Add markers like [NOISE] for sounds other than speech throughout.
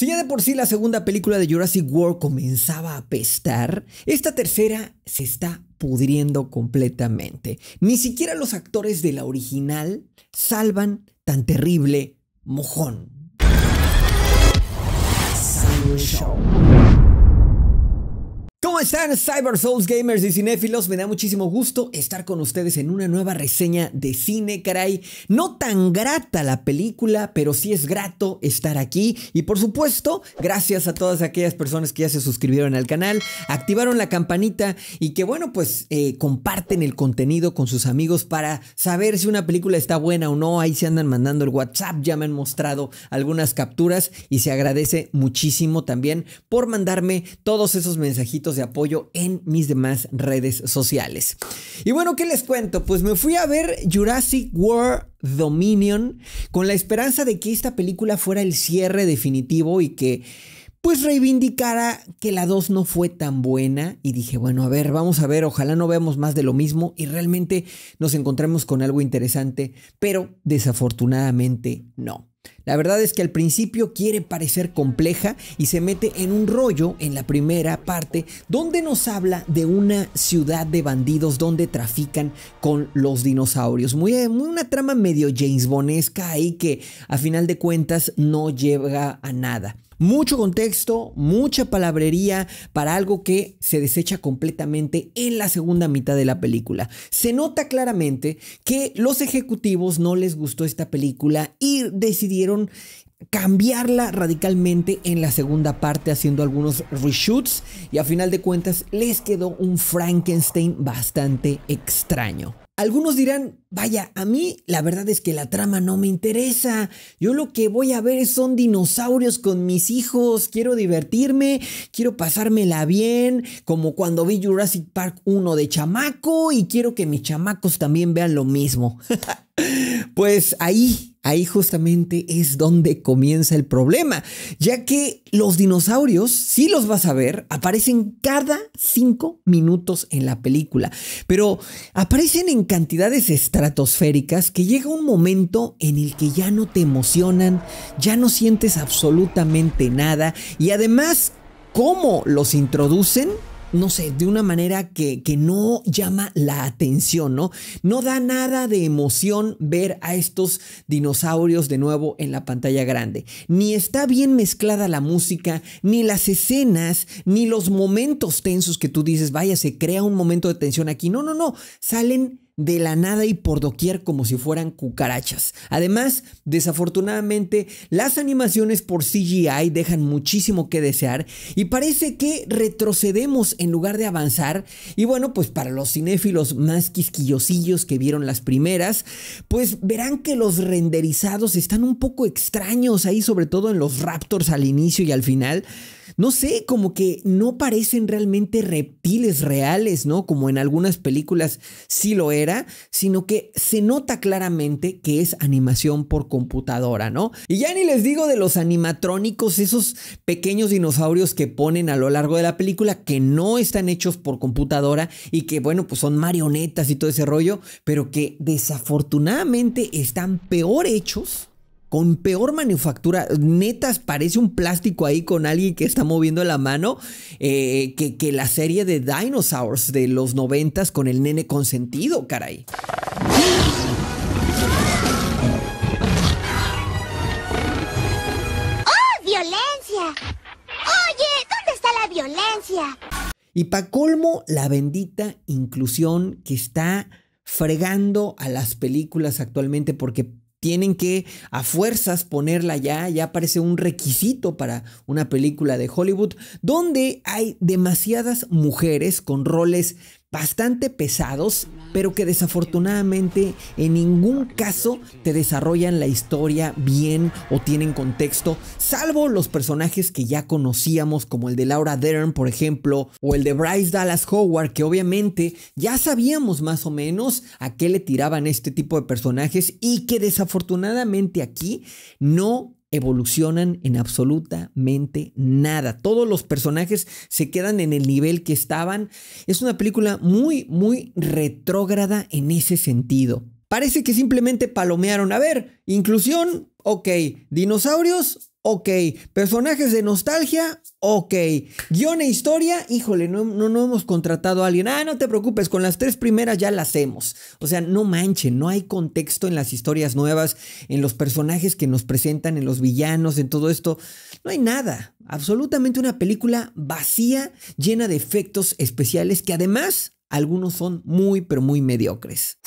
Si ya de por sí la segunda película de Jurassic World comenzaba a pestar, esta tercera se está pudriendo completamente. Ni siquiera los actores de la original salvan tan terrible mojón están Cyber Souls Gamers y cinéfilos? Me da muchísimo gusto estar con ustedes en una nueva reseña de cine, caray. No tan grata la película, pero sí es grato estar aquí. Y por supuesto, gracias a todas aquellas personas que ya se suscribieron al canal, activaron la campanita y que bueno, pues eh, comparten el contenido con sus amigos para saber si una película está buena o no. Ahí se andan mandando el WhatsApp, ya me han mostrado algunas capturas y se agradece muchísimo también por mandarme todos esos mensajitos de apoyo en mis demás redes sociales. Y bueno, ¿qué les cuento? Pues me fui a ver Jurassic World Dominion con la esperanza de que esta película fuera el cierre definitivo y que pues reivindicara que la 2 no fue tan buena y dije, bueno, a ver, vamos a ver, ojalá no veamos más de lo mismo y realmente nos encontremos con algo interesante, pero desafortunadamente no. La verdad es que al principio quiere parecer compleja y se mete en un rollo en la primera parte donde nos habla de una ciudad de bandidos donde trafican con los dinosaurios. Muy, muy una trama medio James Bonesca ahí que a final de cuentas no llega a nada. Mucho contexto, mucha palabrería para algo que se desecha completamente en la segunda mitad de la película. Se nota claramente que los ejecutivos no les gustó esta película y decidieron cambiarla radicalmente en la segunda parte haciendo algunos reshoots y a final de cuentas les quedó un Frankenstein bastante extraño. Algunos dirán, vaya, a mí la verdad es que la trama no me interesa. Yo lo que voy a ver son dinosaurios con mis hijos. Quiero divertirme, quiero pasármela bien, como cuando vi Jurassic Park 1 de chamaco y quiero que mis chamacos también vean lo mismo. [LAUGHS] pues ahí Ahí justamente es donde comienza el problema, ya que los dinosaurios, si los vas a ver, aparecen cada cinco minutos en la película, pero aparecen en cantidades estratosféricas que llega un momento en el que ya no te emocionan, ya no sientes absolutamente nada y además cómo los introducen no sé, de una manera que, no llama la atención, ¿no? No da nada de emoción ver a estos dinosaurios de nuevo en la pantalla grande. Ni está bien mezclada la música, ni las escenas, ni los momentos tensos que tú dices, vaya, se crea un momento de tensión aquí. No, no, no, salen de la nada y por doquier como si fueran cucarachas. Además, desafortunadamente, las animaciones por CGI dejan muchísimo que desear y parece que retrocedemos en lugar de avanzar. Y bueno, pues para los cinéfilos más quisquillosillos que vieron las primeras, pues verán que los renderizados están un poco extraños ahí, sobre todo en los Raptors al inicio y al final no sé, como que no parecen realmente reptiles reales, ¿no? Como en algunas películas sí lo era, sino que se nota claramente que es animación por computadora, ¿no? Y ya ni les digo de los animatrónicos, esos pequeños dinosaurios que ponen a lo largo de la película que no están hechos por computadora y que, bueno, pues son marionetas y todo ese rollo, pero que desafortunadamente están peor hechos con peor manufactura. Netas, parece un plástico ahí con alguien que está moviendo la mano eh, que, que, la serie de Dinosaurs de los noventas con el nene consentido, caray. ¡Oh, violencia! Oye, ¿dónde está la violencia? Y pa' colmo, la bendita inclusión que está fregando a las películas actualmente porque tienen que a fuerzas ponerla ya, ya parece un requisito para una película de Hollywood, donde hay demasiadas mujeres con roles bastante pesados pero que desafortunadamente en ningún caso te desarrollan la historia bien o tienen contexto, salvo los personajes que ya conocíamos como el de Laura Dern, por ejemplo, o el de Bryce Dallas Howard, que obviamente ya sabíamos más o menos a qué le tiraban este tipo de personajes y que desafortunadamente aquí no evolucionan en absolutamente nada. Todos los personajes se quedan en el nivel que estaban. Es una película muy, muy retrógrada en ese sentido. Parece que simplemente palomearon. A ver, inclusión, ok. Dinosaurios, ok. Personajes de nostalgia, ok. Guión e historia, híjole, no, no, hemos contratado a alguien. Ah, no te preocupes, con las tres primeras ya las hacemos. O sea, no manchen, no hay contexto en las historias nuevas, en los personajes que nos presentan, en los villanos, en todo esto. No hay nada. Absolutamente una película vacía, llena de efectos especiales que además algunos son muy, pero muy mediocres.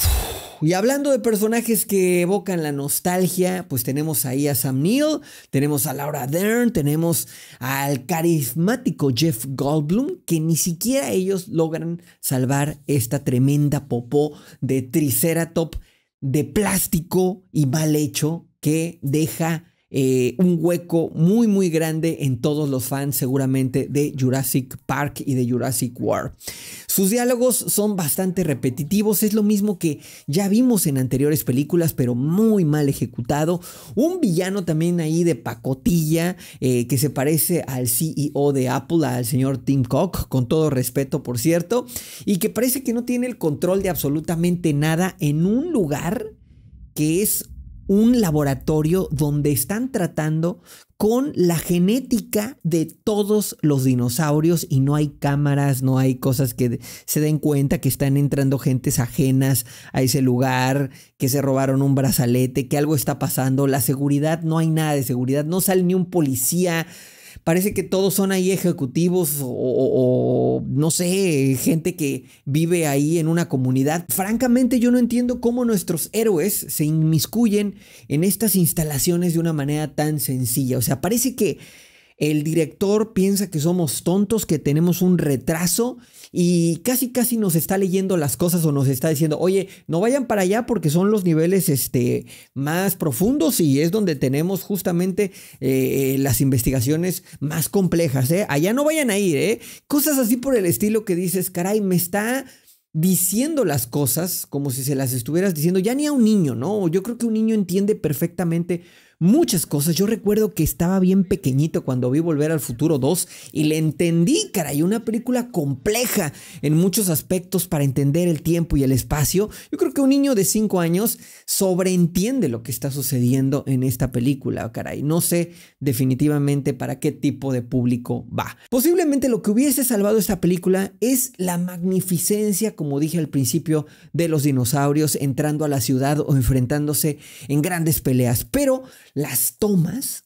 Y hablando de personajes que evocan la nostalgia, pues tenemos ahí a Sam Neill, tenemos a Laura Dern, tenemos al carismático Jeff Goldblum, que ni siquiera ellos logran salvar esta tremenda popó de Triceratop de plástico y mal hecho que deja eh, un hueco muy, muy grande en todos los fans seguramente de Jurassic Park y de Jurassic World. Sus diálogos son bastante repetitivos, es lo mismo que ya vimos en anteriores películas, pero muy mal ejecutado. Un villano también ahí de pacotilla eh, que se parece al CEO de Apple, al señor Tim Cook, con todo respeto, por cierto, y que parece que no tiene el control de absolutamente nada en un lugar que es un laboratorio donde están tratando con la genética de todos los dinosaurios y no hay cámaras, no hay cosas que se den cuenta que están entrando gentes ajenas a ese lugar, que se robaron un brazalete, que algo está pasando, la seguridad, no hay nada de seguridad, no sale ni un policía, Parece que todos son ahí ejecutivos o, no sé, gente que vive ahí en una comunidad. Francamente yo no entiendo cómo nuestros héroes se inmiscuyen en estas instalaciones de una manera tan sencilla. O sea, parece que el director piensa que somos tontos, que tenemos un retraso y casi casi nos está leyendo las cosas o nos está diciendo, oye, no vayan para allá porque son los niveles este, más profundos y es donde tenemos justamente eh, las investigaciones más complejas. ¿eh? Allá no vayan a ir, ¿eh? cosas así por el estilo que dices, caray, me está diciendo las cosas como si se las estuvieras diciendo ya ni a un niño, ¿no? Yo creo que un niño entiende perfectamente muchas cosas. Yo recuerdo que estaba bien pequeñito cuando vi Volver al Futuro 2 y le entendí, caray, una película compleja en muchos aspectos para entender el tiempo y el espacio. Yo creo que un niño de 5 años sobreentiende lo que está sucediendo en esta película, caray. No sé definitivamente para qué tipo de público va. Posiblemente lo que hubiese salvado esta película es la magnificencia, como dije al principio, de los dinosaurios entrando a la ciudad o enfrentándose en grandes peleas. Pero las tomas,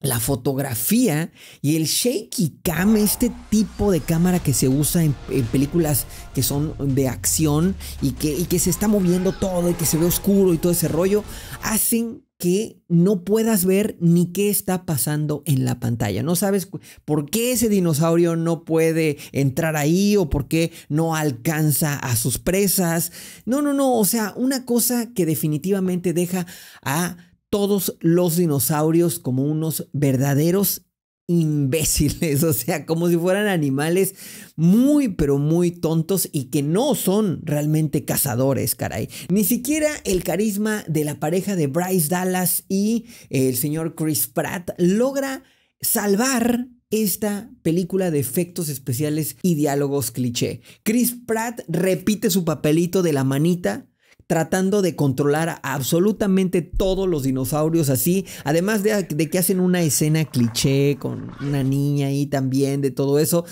la fotografía y el shaky cam, este tipo de cámara que se usa en, películas que son de acción y que, y que se está moviendo todo y que se ve oscuro y todo ese rollo, hacen que no puedas ver ni qué está pasando en la pantalla. No sabes por qué ese dinosaurio no puede entrar ahí o por qué no alcanza a sus presas. No, no, no. O sea, una cosa que definitivamente deja a todos los dinosaurios como unos verdaderos imbéciles, [LAUGHS] o sea, como si fueran animales muy, pero muy tontos y que no son realmente cazadores, caray. Ni siquiera el carisma de la pareja de Bryce Dallas y el señor Chris Pratt logra salvar esta película de efectos especiales y diálogos cliché. Chris Pratt repite su papelito de la manita tratando de controlar absolutamente todos los dinosaurios así, además de, que hacen una escena cliché con una niña ahí también, de todo eso,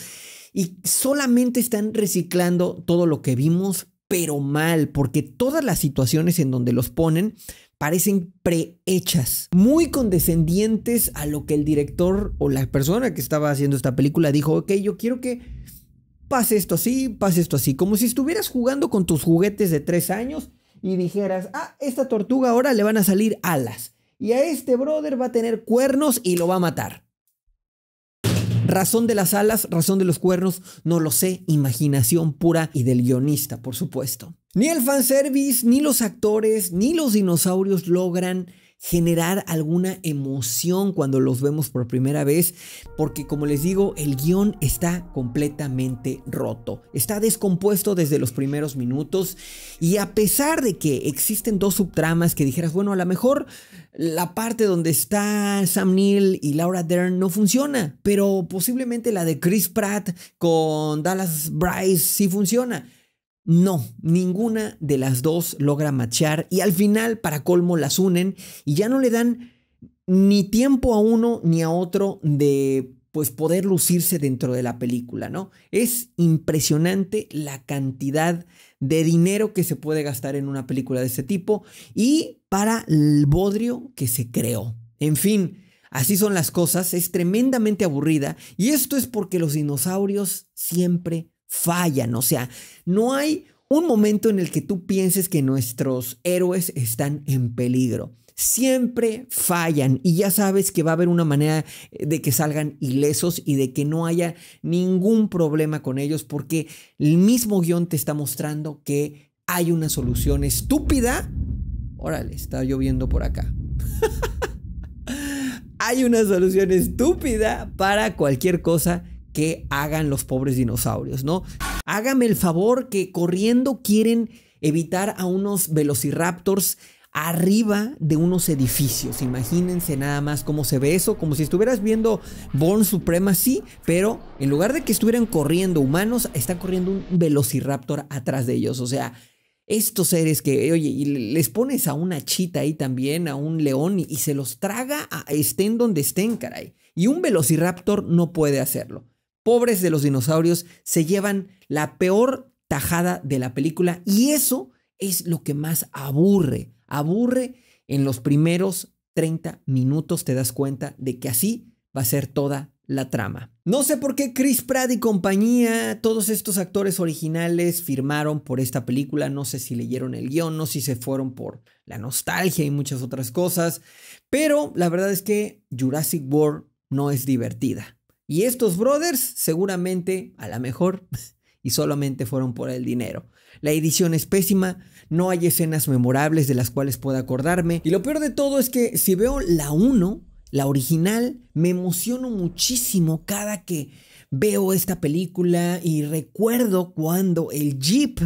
y solamente están reciclando todo lo que vimos, pero mal, porque todas las situaciones en donde los ponen parecen prehechas, muy condescendientes a lo que el director o la persona que estaba haciendo esta película dijo, ok, yo quiero que... Pase esto así, pase esto así, como si estuvieras jugando con tus juguetes de tres años y dijeras, ah, esta tortuga ahora le van a salir alas y a este brother va a tener cuernos y lo va a matar. Razón de las alas, razón de los cuernos, no lo sé, imaginación pura y del guionista, por supuesto. Ni el fanservice, ni los actores, ni los dinosaurios logran generar alguna emoción cuando los vemos por primera vez, porque como les digo, el guión está completamente roto, está descompuesto desde los primeros minutos y a pesar de que existen dos subtramas que dijeras, bueno, a lo mejor la parte donde está Sam Neill y Laura Dern no funciona, pero posiblemente la de Chris Pratt con Dallas Bryce sí funciona. No, ninguna de las dos logra machar y al final, para colmo, las unen y ya no le dan ni tiempo a uno ni a otro de pues poder lucirse dentro de la película, ¿no? Es impresionante la cantidad de dinero que se puede gastar en una película de este tipo y para el bodrio que se creó. En fin, así son las cosas, es tremendamente aburrida y esto es porque los dinosaurios siempre fallan. O sea, no hay un momento en el que tú pienses que nuestros héroes están en peligro. Siempre fallan y ya sabes que va a haber una manera eh, de que salgan ilesos y de que no haya ningún problema con ellos porque el mismo guión te está mostrando que hay una solución estúpida. Órale, está lloviendo por acá. [LAUGHS] hay una solución estúpida para cualquier cosa que hagan los pobres dinosaurios, ¿no? Hágame el favor que corriendo quieren evitar a unos velociraptors arriba de unos edificios. Imagínense nada más cómo se ve eso, como si estuvieras viendo Born Supremacy, pero en lugar de que estuvieran corriendo humanos, está corriendo un velociraptor atrás de ellos. O sea, estos seres que, oye, y les pones a una chita ahí también, a un león, y, y se los traga, a, estén donde estén, caray. Y un velociraptor no puede hacerlo pobres de los dinosaurios se llevan la peor tajada de la película y eso es lo que más aburre. Aburre en los primeros 30 minutos te das cuenta de que así va a ser toda la trama. No sé por qué Chris Pratt y compañía, todos estos actores originales firmaron por esta película, no sé si leyeron el guión, no sé si se fueron por la nostalgia y muchas otras cosas, pero la verdad es que Jurassic World no es divertida. Y estos brothers seguramente, a lo mejor, [LAUGHS] y solamente fueron por el dinero. La edición es pésima, no hay escenas memorables de las cuales pueda acordarme. Y lo peor de todo es que si veo la 1, la original, me emociono muchísimo cada que veo esta película y recuerdo cuando el Jeep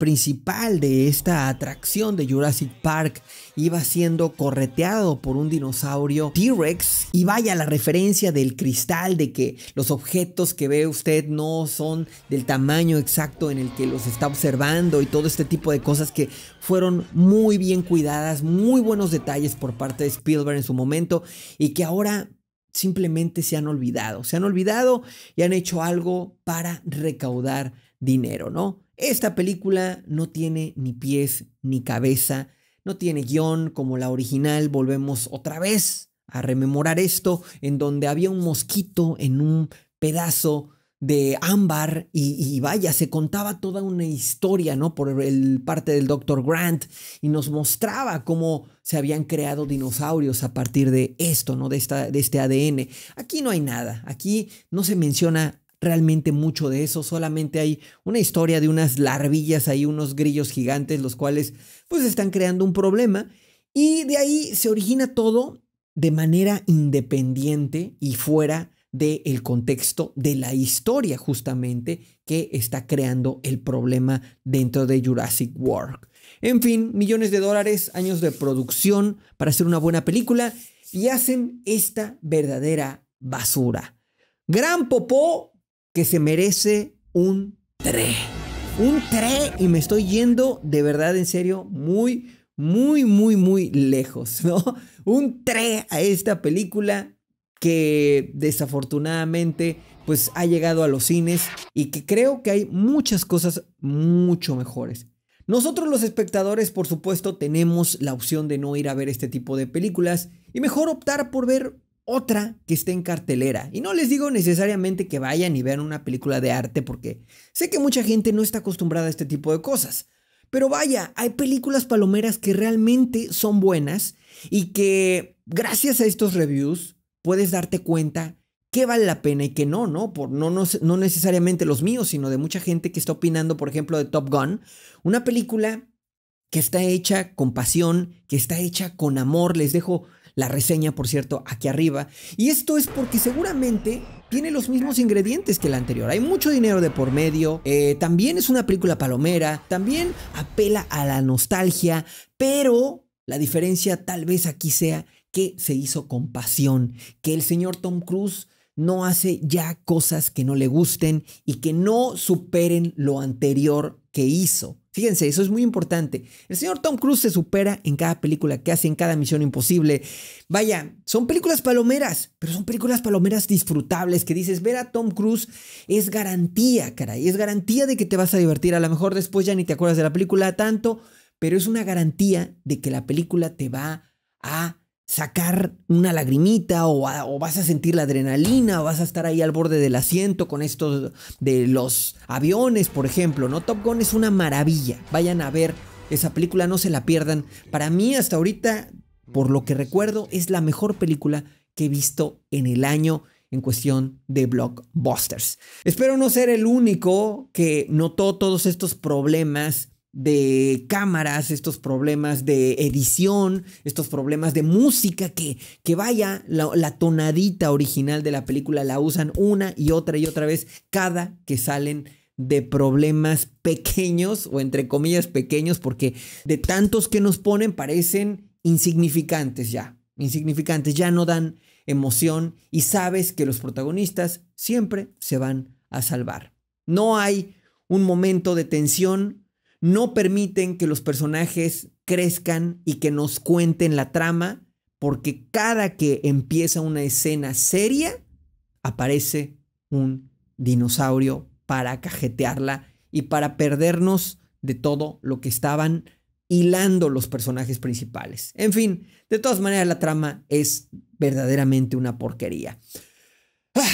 principal de esta atracción de Jurassic Park iba siendo correteado por un dinosaurio T-Rex y vaya la referencia del cristal de que los objetos que ve usted no son del tamaño exacto en el que los está observando y todo este tipo de cosas que fueron muy bien cuidadas, muy buenos detalles por parte de Spielberg en su momento y que ahora simplemente se han olvidado, se han olvidado y han hecho algo para recaudar dinero, ¿no? Esta película no tiene ni pies ni cabeza, no tiene guión como la original, volvemos otra vez a rememorar esto, en donde había un mosquito en un pedazo de ámbar y, vaya, se contaba toda una historia, ¿no? Por el parte del Dr. Grant y nos mostraba cómo se habían creado dinosaurios a partir de esto, ¿no? De, esta, de este ADN. Aquí no hay nada, aquí no se menciona realmente mucho de eso, solamente hay una historia de unas larvillas ahí, unos grillos gigantes, los cuales pues están creando un problema y de ahí se origina todo de manera independiente y fuera del el contexto de la historia justamente que está creando el problema dentro de Jurassic World. En fin, millones de dólares, años de producción para hacer una buena película y hacen esta verdadera basura. Gran popó que se merece un 3. Un 3 y me estoy yendo de verdad, en serio, muy, muy, muy, muy lejos, ¿no? [LAUGHS] Un 3 a esta película que desafortunadamente pues ha llegado a los cines y que creo que hay muchas cosas mucho mejores. Nosotros los espectadores, por supuesto, tenemos la opción de no ir a ver este tipo de películas y mejor optar por ver otra que esté en cartelera. Y no les digo necesariamente que vayan y vean una película de arte porque sé que mucha gente no está acostumbrada a este tipo de cosas. Pero vaya, hay películas palomeras que realmente son buenas y que gracias a estos reviews puedes darte cuenta qué vale la pena y que no, ¿no? Por, no, no, no necesariamente los míos, sino de mucha gente que está opinando, por ejemplo, de Top Gun, una película que está hecha con pasión, que está hecha con amor. Les dejo la reseña, por cierto, aquí arriba. Y esto es porque seguramente tiene los mismos ingredientes que la anterior. Hay mucho dinero de por medio, eh, también es una película palomera, también apela a la nostalgia, pero la diferencia tal vez aquí sea que se hizo con pasión, que el señor Tom Cruise no hace ya cosas que no le gusten y que no superen lo anterior que hizo. Fíjense, eso es muy importante. El señor Tom Cruise se supera en cada película que hace, en cada misión imposible. Vaya, son películas palomeras, pero son películas palomeras disfrutables que dices, ver a Tom Cruise es garantía, caray, es garantía de que te vas a divertir. A lo mejor después ya ni te acuerdas de la película tanto, pero es una garantía de que la película te va a sacar una lagrimita o, vas a sentir la adrenalina, o vas a estar ahí al borde del asiento con esto de los aviones, por ejemplo, ¿no? Top Gun es una maravilla. Vayan a ver esa película, no se la pierdan. Para mí hasta ahorita, por lo que recuerdo, es la mejor película que he visto en el año en cuestión de blockbusters. Espero no ser el único que notó todos estos problemas de cámaras, estos problemas de edición, estos problemas de música, que, que vaya, la, la, tonadita original de la película la usan una y otra y otra vez cada que salen de problemas pequeños o entre comillas pequeños, porque de tantos que nos ponen parecen insignificantes ya, insignificantes, ya no dan emoción y sabes que los protagonistas siempre se van a salvar. No hay un momento de tensión no permiten que los personajes crezcan y que nos cuenten la trama, porque cada que empieza una escena seria, aparece un dinosaurio para cajetearla y para perdernos de todo lo que estaban hilando los personajes principales. En fin, de todas maneras la trama es verdaderamente una porquería. Ah.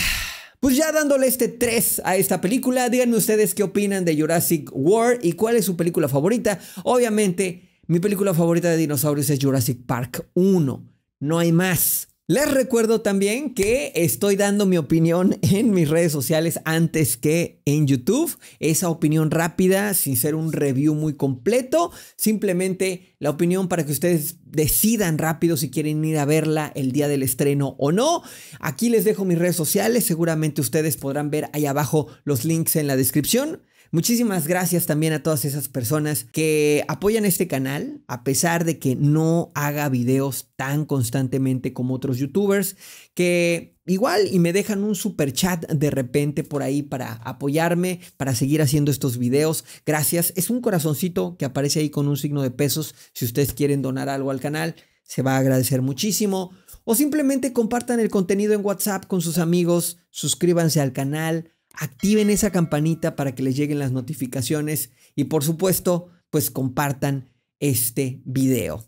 Pues ya dándole este 3 a esta película, díganme ustedes qué opinan de Jurassic World y cuál es su película favorita. Obviamente, mi película favorita de dinosaurios es Jurassic Park 1. No hay más. Les recuerdo también que estoy dando mi opinión [LAUGHS] en mis redes sociales antes que en YouTube. Esa opinión rápida, sin ser un review muy completo, simplemente la opinión para que ustedes decidan rápido si quieren ir a verla el día del estreno o no. Aquí les dejo mis redes sociales, seguramente ustedes podrán ver ahí abajo los links en la descripción. Muchísimas gracias también a todas esas personas que apoyan este canal, a pesar de que no haga videos tan constantemente como otros youtubers, que igual y me dejan un super chat de repente por ahí para apoyarme, para seguir haciendo estos videos. Gracias. Es un corazoncito que aparece ahí con un signo de pesos. Si ustedes quieren donar algo al canal, se va a agradecer muchísimo. O simplemente compartan el contenido en WhatsApp con sus amigos, suscríbanse al canal activen esa campanita para que les lleguen las notificaciones y por supuesto, pues compartan este video.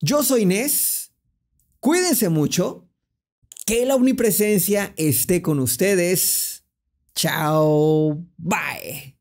Yo soy Inés, cuídense mucho, que la omnipresencia esté con ustedes. Chao, bye.